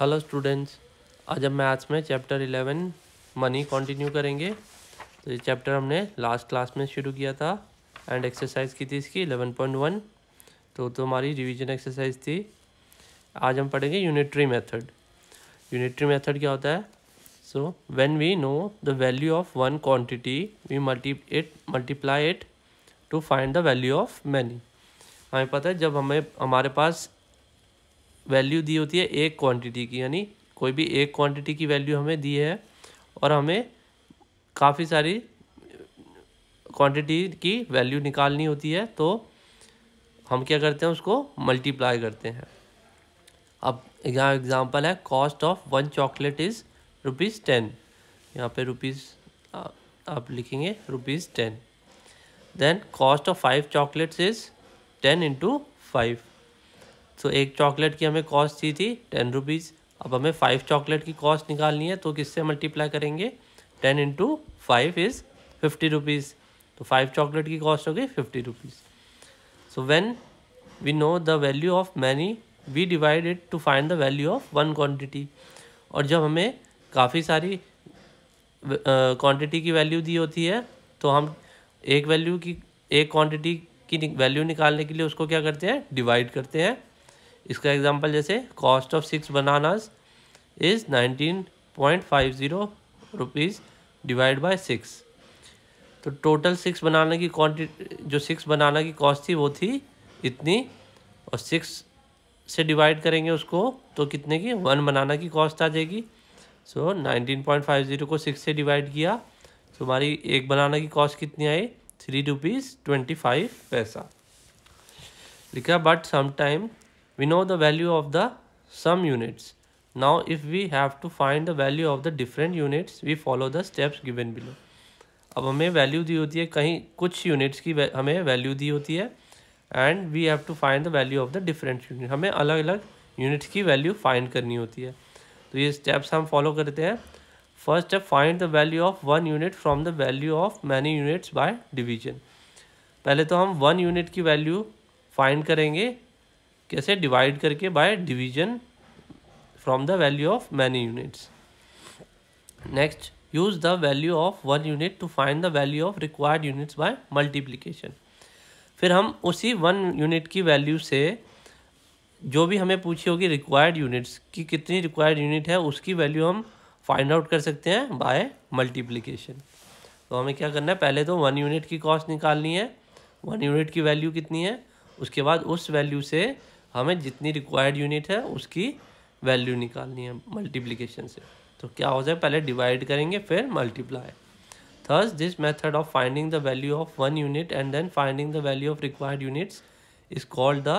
hello students आज हम maths में चैप्टर इलेवन मनी कंटिन्यू करेंगे तो ये चैप्टर हमने लास्ट क्लास में शुरू किया था एंड एक्सरसाइज की थी इसकी इलेवन पॉइंट वन तो तो हमारी रिवीजन एक्सरसाइज थी आज हम पढ़ेंगे यूनिटरी मेथड यूनिटरी मेथड क्या होता है so when we know the value of one quantity we multi it multiply it to find the value of many हमें पता है जब हमें हमारे पास वैल्यू दी होती है एक क्वांटिटी की यानी कोई भी एक क्वांटिटी की वैल्यू हमें दी है और हमें काफ़ी सारी क्वांटिटी की वैल्यू निकालनी होती है तो हम क्या करते हैं उसको मल्टीप्लाई करते हैं अब यहाँ एग्ज़ाम्पल है cost of one chocolate is rupees ten यहाँ पे रुपीज़ आप लिखेंगे rupees ten then cost of five chocolates is ten into five so एक चॉकलेट की हमें कॉस्ट दी थी टेन रुपीज़ अब हमें फ़ाइव चॉकलेट की कॉस्ट निकालनी है तो किससे मल्टीप्लाई करेंगे ten into five is fifty rupees तो फाइव चॉकलेट की कॉस्ट होगी fifty rupees so when we know the value of many we divide it to find the value of one quantity और जब हमें काफ़ी सारी क्वान्टिटी uh, की वैल्यू दी होती है तो हम एक वैल्यू की एक क्वान्टिटी की वैल्यू निकालने के लिए उसको क्या करते हैं डिवाइड करते हैं इसका एग्जांपल जैसे cost of six bananas is nineteen point five zero rupees divide by six तो टोटल सिक्स बनाना की क्वान्टिटी जो सिक्स बनाना की कॉस्ट थी वो थी इतनी और सिक्स से डिवाइड करेंगे उसको तो कितने की वन बनाना की कॉस्ट आ जाएगी so nineteen point five zero को सिक्स से डिवाइड किया तो हमारी एक बनाना की कॉस्ट कितनी आई थ्री रुपीज़ ट्वेंटी फाइव पैसा लिखा बट समाइम we know the value of the sum units now if we have to find the value of the different units we follow the steps given below अब हमें value दी होती है कहीं कुछ units की हमें value दी होती है and we have to find the value of the different units हमें अलग अलग units की value find करनी होती है तो ये steps हम follow करते हैं first step find the value of one unit from the value of many units by division पहले तो हम one unit की value find करेंगे कैसे डिवाइड करके by division from the value of many units next use the value of one unit to find the value of required units by multiplication फिर हम उसी वन यूनिट की value से जो भी हमें पूछी होगी रिक्वायर्ड यूनिट्स की कितनी रिक्वायर्ड यूनिट है उसकी वैल्यू हम फाइंड आउट कर सकते हैं बाय मल्टीप्लीकेशन तो हमें क्या करना है पहले तो वन यूनिट की कॉस्ट निकालनी है वन यूनिट की वैल्यू कितनी है उसके बाद उस वैल्यू से हमें जितनी रिक्वायर्ड यूनिट है उसकी वैल्यू निकालनी है मल्टीप्लीकेशन से तो क्या हो जाए पहले डिवाइड करेंगे फिर multiply thus this method of finding the value of one unit and then finding the value of required units is called the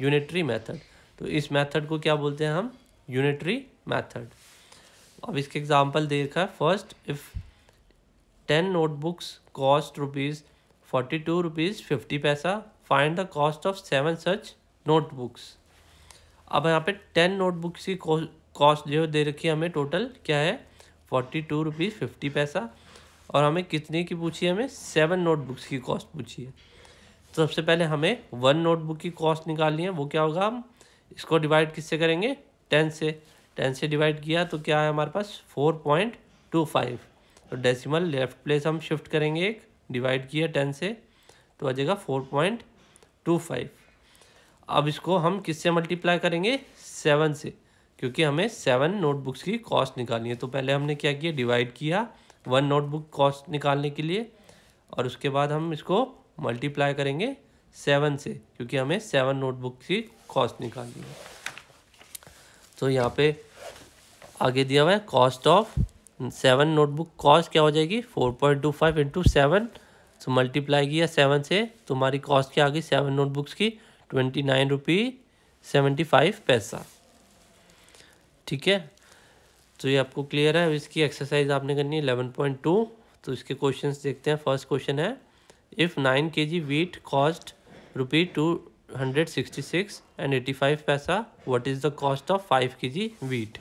unitary method तो इस मेथड को क्या बोलते हैं हम यूनिटरी मेथड अब इसके एग्जांपल देखा है first if ten notebooks cost rupees forty two rupees fifty paisa find the cost of seven such notebooks अब यहाँ पे टेन नोटबुक्स की कॉस्ट जो दे रखी है हमें टोटल क्या है फोर्टी टू रुपीज़ फिफ्टी पैसा और हमें कितने की पूछी है हमें सेवन नोटबुक्स की कॉस्ट पूछी है तो सबसे पहले हमें वन नोटबुक की कॉस्ट निकालनी है वो क्या होगा हम इसको डिवाइड किससे करेंगे टेन से टेन से डिवाइड किया तो क्या है हमारे पास फोर पॉइंट टू फाइव तो डेसिमल लेफ्ट प्लेस हम शिफ्ट करेंगे एक डिवाइड किया टेन से तो आ जाएगा फोर पॉइंट टू फाइव अब इसको हम किससे मल्टीप्लाई करेंगे सेवन से क्योंकि हमें सेवन नोटबुक्स की कॉस्ट निकालनी है तो पहले हमने क्या किया डिवाइड किया वन नोटबुक कॉस्ट निकालने के लिए और उसके बाद हम इसको मल्टीप्लाई करेंगे सेवन से क्योंकि हमें सेवन नोटबुक की कॉस्ट निकालनी है तो यहाँ पे आगे दिया हुआ है cost of seven notebook cost क्या हो जाएगी four point two five into seven तो मल्टीप्लाई किया सेवन से तुम्हारी कॉस्ट क्या आ गई सेवन नोटबुक्स की twenty nine rupee seventy five paisa ठीक है तो ये आपको क्लियर है इसकी एक्सरसाइज आपने करनी है एलेवन पॉइंट टू तो इसके क्वेश्चन देखते हैं फर्स्ट क्वेश्चन है if nine K G wheat cost rupee two hundred sixty six and eighty five paisa what is the cost of five K G wheat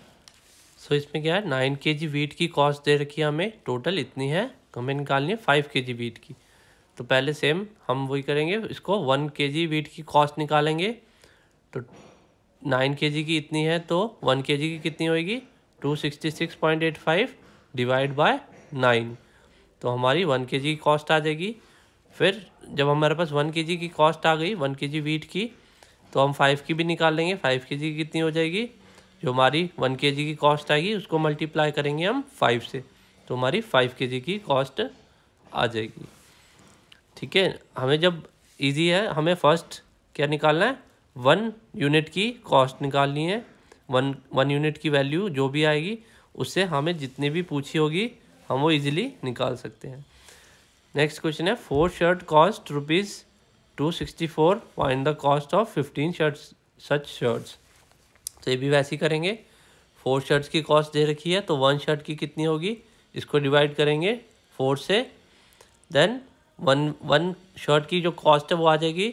सो इसमें क्या है नाइन के जी वीट की cost दे रखी है हमें टोटल इतनी है हमें निकालनी है फाइव के जी वीट की तो पहले सेम हम वही करेंगे इसको वन के जी वीट की कॉस्ट निकालेंगे तो नाइन के जी की इतनी है तो वन के जी की कितनी होगी two sixty six point eight five divide by nine तो हमारी वन के जी की कॉस्ट आ जाएगी फिर जब हमारे पास वन के जी की कॉस्ट आ गई वन के जी वीट की तो हम फाइव की भी निकाल लेंगे फाइव के जी की कितनी हो जाएगी जो हमारी वन के जी की कॉस्ट आएगी उसको मल्टीप्लाई करेंगे हम फाइव से तो हमारी फाइव के जी की कॉस्ट आ जाएगी ठीक है हमें जब इजी है हमें फर्स्ट क्या निकालना है वन यूनिट की कॉस्ट निकालनी है वन वन यूनिट की वैल्यू जो भी आएगी उससे हमें जितनी भी पूछी होगी हम वो इजीली निकाल सकते हैं नेक्स्ट क्वेश्चन है four shirt cost rupees two sixty four find the cost of fifteen shirts such shirts तो ये भी वैसे ही करेंगे फोर शर्ट्स की कॉस्ट दे रखी है तो वन शर्ट की कितनी होगी इसको डिवाइड करेंगे फोर से देन वन वन शर्ट की जो कॉस्ट है वो आ जाएगी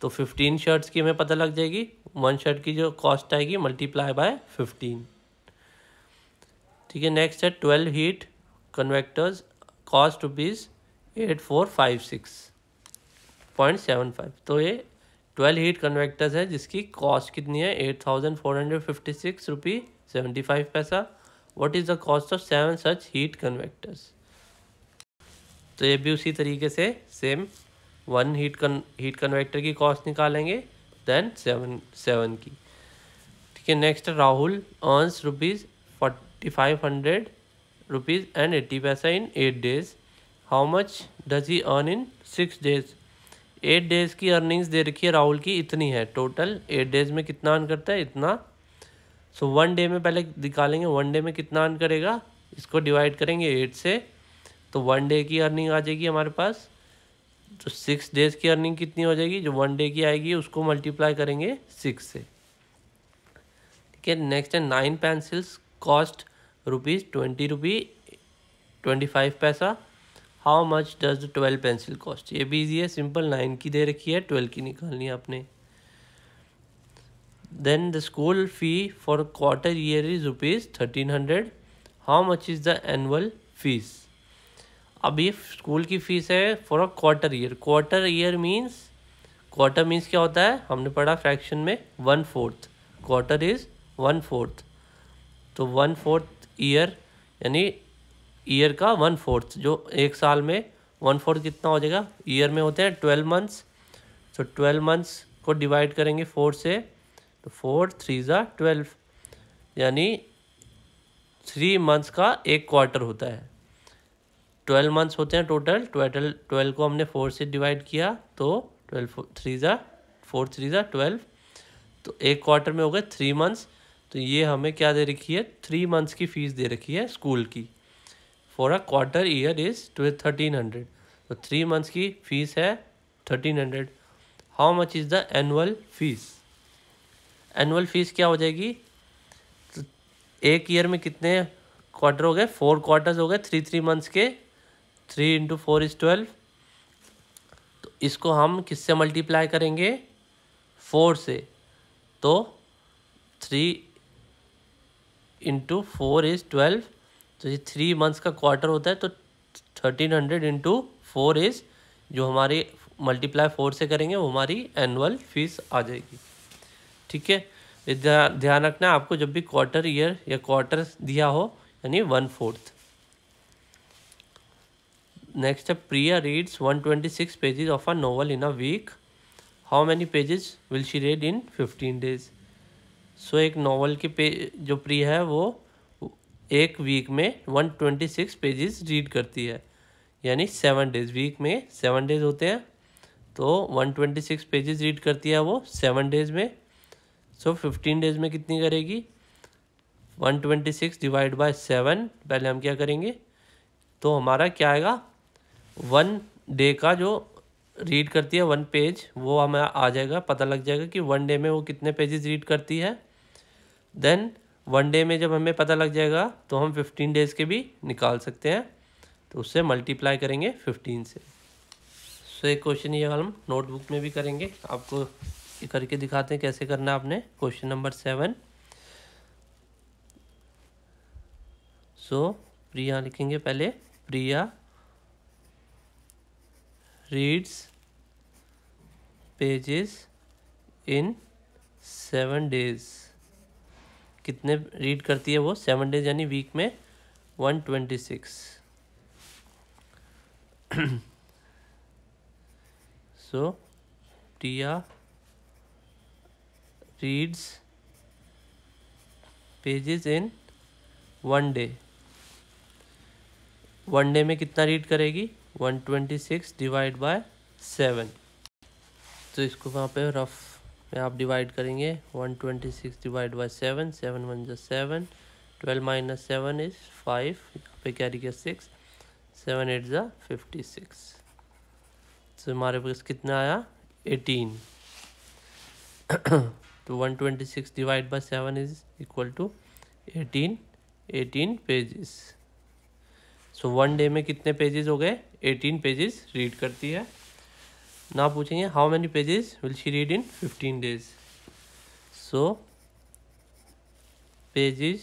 तो फिफ्टीन शर्ट्स की हमें पता लग जाएगी वन शर्ट की जो कॉस्ट आएगी मल्टीप्लाई बाय फिफ्टीन ठीक है नेक्स्ट है twelve heat convectors cost rupees eight four five six point seven five तो ये ट्वेल्व हीट कन्वेक्टर्स है जिसकी कॉस्ट कितनी है eight thousand four hundred fifty six rupee seventy five paisa what is the cost of seven such heat convectors तो ये भी उसी तरीके से सेम वन हीट कन हीट कन्वेक्टर की कॉस्ट निकालेंगे देन सेवन सेवन की ठीक है next Rahul earns rupees forty five hundred rupees and eighty paisa in eight days how much does he earn in six days eight days की earnings दे रखी है राहुल की इतनी है टोटल एट डेज़ में कितना अर्न करता है इतना सो वन डे में पहले निकालेंगे वन डे में कितना अर्न करेगा इसको डिवाइड करेंगे एट से तो वन डे की अर्निंग आ जाएगी हमारे पास तो सिक्स डेज की अर्निंग कितनी हो जाएगी जो वन डे की आएगी उसको मल्टीप्लाई करेंगे सिक्स से ठीक है नेक्स्ट है nine pencils cost rupees twenty rupee twenty five paisa how much does the twelve pencil cost ये भी इजी है सिंपल नाइन की दे रखी है ट्वेल्व की निकालनी है आपने the school fee for quarter year is rupees thirteen hundred how much is the annual fees अभी स्कूल की फ़ीस है for a quarter year quarter year means quarter means क्या होता है हमने पढ़ा फ्रैक्शन में one fourth quarter is one fourth तो वन फोर्थ ईयर यानी ईयर का वन फोर्थ जो एक साल में वन फोर्थ कितना हो जाएगा ईयर में होते हैं ट्वेल्व मंथ्स तो ट्वेल्व मंथ्स को डिवाइड करेंगे फोर से तो फोर थ्री ज़ा ट्वेल्व यानी थ्री मंथ्स का एक क्वार्टर होता है ट्वेल्व मंथ्स होते हैं टोटल ट्वेल्व ट्वेल्व को हमने फोर से डिवाइड किया तो ट्वेल्व थ्री ज़ा फोर थ्री ज़ा ट्वेल्व तो एक क्वार्टर में हो गए थ्री मंथ्स तो ये हमें क्या दे रखी है थ्री मंथ्स की फ़ीस दे रखी है स्कूल की for a quarter year is two thirteen hundred तो थ्री मंथ्स की फ़ीस है thirteen hundred how much is the annual fees annual fees क्या हो जाएगी तो एक ईयर में कितने क्वार्टर हो गए फोर क्वार्टर्स हो गए थ्री थ्री मंथ्स के three into four is twelve तो इसको हम किससे मल्टीप्लाई करेंगे फोर से तो three into four is twelve तो ये थ्री मंथ्स का क्वार्टर होता है तो thirteen hundred into four is जो हमारी मल्टीप्लाई फोर से करेंगे वो हमारी एनुअल फीस आ जाएगी ठीक है ध्यान रखना आपको जब भी क्वार्टर ईयर या क्वार्टर दिया हो यानी वन फोर्थ नेक्स्ट है Priya reads one twenty six pages of a novel in a week how many pages will she read in fifteen days so एक नॉवल की पे जो प्रिया है वो एक वीक में one twenty six pages read करती है यानी सेवन डेज वीक में सेवन डेज होते हैं तो one twenty six pages read करती है वो सेवन डेज में सो फिफ्टीन डेज में कितनी करेगी one twenty six divide by seven पहले हम क्या करेंगे तो हमारा क्या आएगा वन डे का जो रीड करती है वन पेज वो हमें आ जाएगा पता लग जाएगा कि वन डे में वो कितने पेजेस रीड करती है देन वन डे में जब हमें पता लग जाएगा तो हम फिफ्टीन डेज़ के भी निकाल सकते हैं तो उससे मल्टीप्लाई करेंगे फिफ्टीन से सो एक क्वेश्चन ये हम नोटबुक में भी करेंगे आपको ये करके दिखाते हैं कैसे करना आपने question number seven so Priya लिखेंगे पहले Priya reads pages in seven days कितने रीड करती है वो सेवन डेज यानी वीक में वन ट्वेंटी सिक्स सो टिया reads pages in one day one day में कितना रीड करेगी one twenty six divide by seven तो इसको वहाँ पे रफ में आप डिवाइड करेंगे one twenty six divide by seven seven one जो seven twelve minus seven is five यहाँ पे कैरी किया सिक्स सेवन एट ज़ा फिफ्टी सिक्स तो हमारे पास कितना आया एटीन तो one twenty six divide by seven is equal to eighteen eighteen pages so one day में कितने पेजेस हो गए एटीन पेजेस रीड करती है ना पूछेंगे how many pages will she read in fifteen days so pages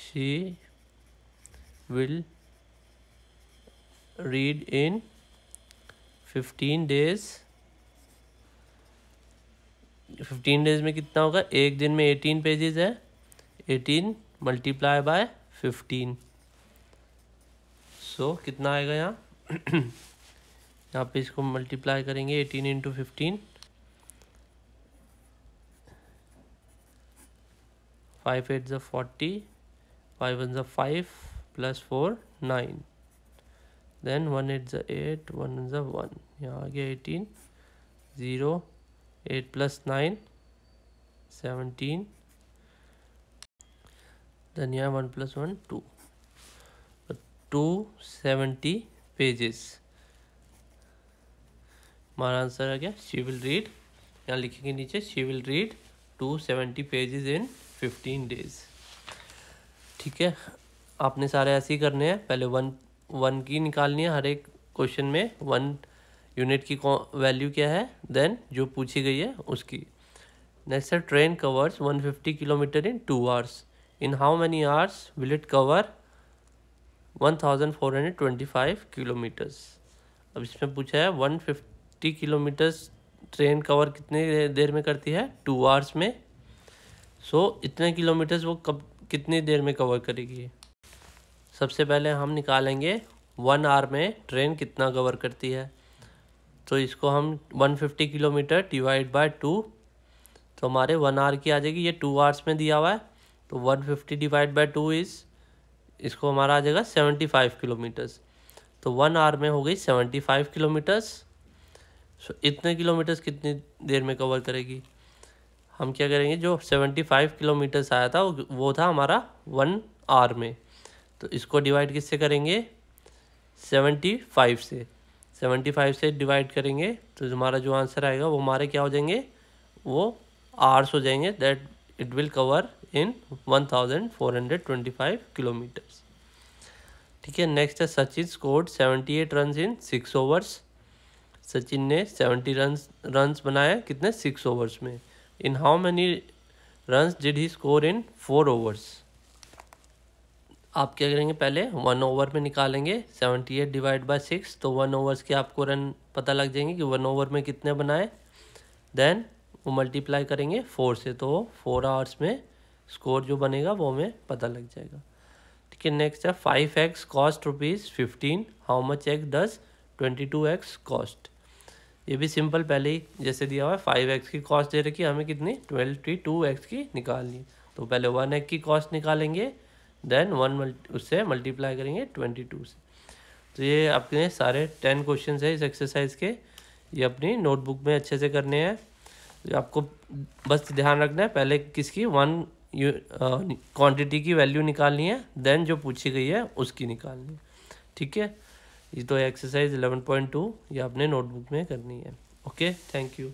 she will read in fifteen days fifteen days में कितना होगा एक दिन में एटीन पेजेस है eighteen multiply by fifteen so so, कितना आएगा यहाँ यहाँ पे इसको मल्टीप्लाई करेंगे eighteen into fifteen five eight ज फोर्टी फाइव वन जो five plus four nine then one eight ज एट वन ज़ा वन यहाँ आ गया eighteen zero eight plus nine seventeen then यहाँ one plus one two two seventy pages हमारा answer आ गया शी विल रीड यहाँ लिखेंगे नीचे she will read two seventy pages in fifteen days ठीक है आपने सारे ऐसे ही करने हैं पहले वन वन की निकालनी है हर एक क्वेश्चन में वन यूनिट की वैल्यू क्या है देन जो पूछी गई है उसकी नेक्स्ट है train covers one fifty kilometer in two hours in how many hours will it cover 1425 kilometers अब इसमें पूछा है 150 किलोमीटर्स ट्रेन कवर कितने देर में करती है टू आवर्स में सो so, इतने किलोमीटर्स वो कब कितनी देर में कवर करेगी सबसे पहले हम निकालेंगे वन आवर में ट्रेन कितना कवर करती है तो इसको हम 150 किलोमीटर डिवाइड बाय टू तो हमारे वन आवर की आ जाएगी ये टू आवर्स में दिया हुआ है तो 150 डिवाइड बाय टू इज़ इसको हमारा आ जाएगा सेवेंटी फाइव किलोमीटर्स तो वन आवर में हो गई सेवेंटी फाइव किलोमीटर्स सो इतने किलोमीटर्स कितनी देर में कवर करेगी हम क्या करेंगे जो सेवेंटी फाइव किलोमीटर्स आया था वो था हमारा वन आवर में तो इसको डिवाइड किससे करेंगे सेवेंटी फाइव से सेवेंटी फाइव से डिवाइड करेंगे तो हमारा जो आंसर आएगा वो हमारे क्या हो जाएंगे वो आर्स हो जाएंगे that it will cover in 1425 kilometers ठीक है नेक्स्ट है Sachin scored 78 run in six overs Sachin ने 70 रन रन बनाए कितने सिक्स ओवर्स में in how many run did he score in four overs आप क्या करेंगे पहले वन ओवर में निकालेंगे seventy eight divide by six तो वन ओवर्स के आपको रन पता लग जाएंगे कि वन ओवर में कितने बनाए देन वो मल्टीप्लाई करेंगे फोर से तो फोर आवर्स में स्कोर जो बनेगा वो हमें पता लग जाएगा ठीक है नेक्स्ट है five X cost rupees fifteen how much X does twenty two X cost ये भी सिंपल पहले ही जैसे दिया हुआ है फाइव एक्स की कॉस्ट दे रखी है हमें कितनी ट्वेल्टी टू एक्स की निकालनी तो पहले वन एक्स की कॉस्ट निकालेंगे देन वन उससे मल्टीप्लाई करेंगे ट्वेंटी टू से तो ये अपने सारे टेन क्वेश्चन है इस एक्सरसाइज के ये अपनी नोटबुक में अच्छे से करने हैं आपको बस ध्यान रखना है पहले किसकी वन यू क्वांटिटी uh, की वैल्यू निकालनी है देन जो पूछी गई है उसकी निकालनी है ठीक है ये तो एक्सरसाइज 11.2 ये आपने नोटबुक में करनी है ओके थैंक यू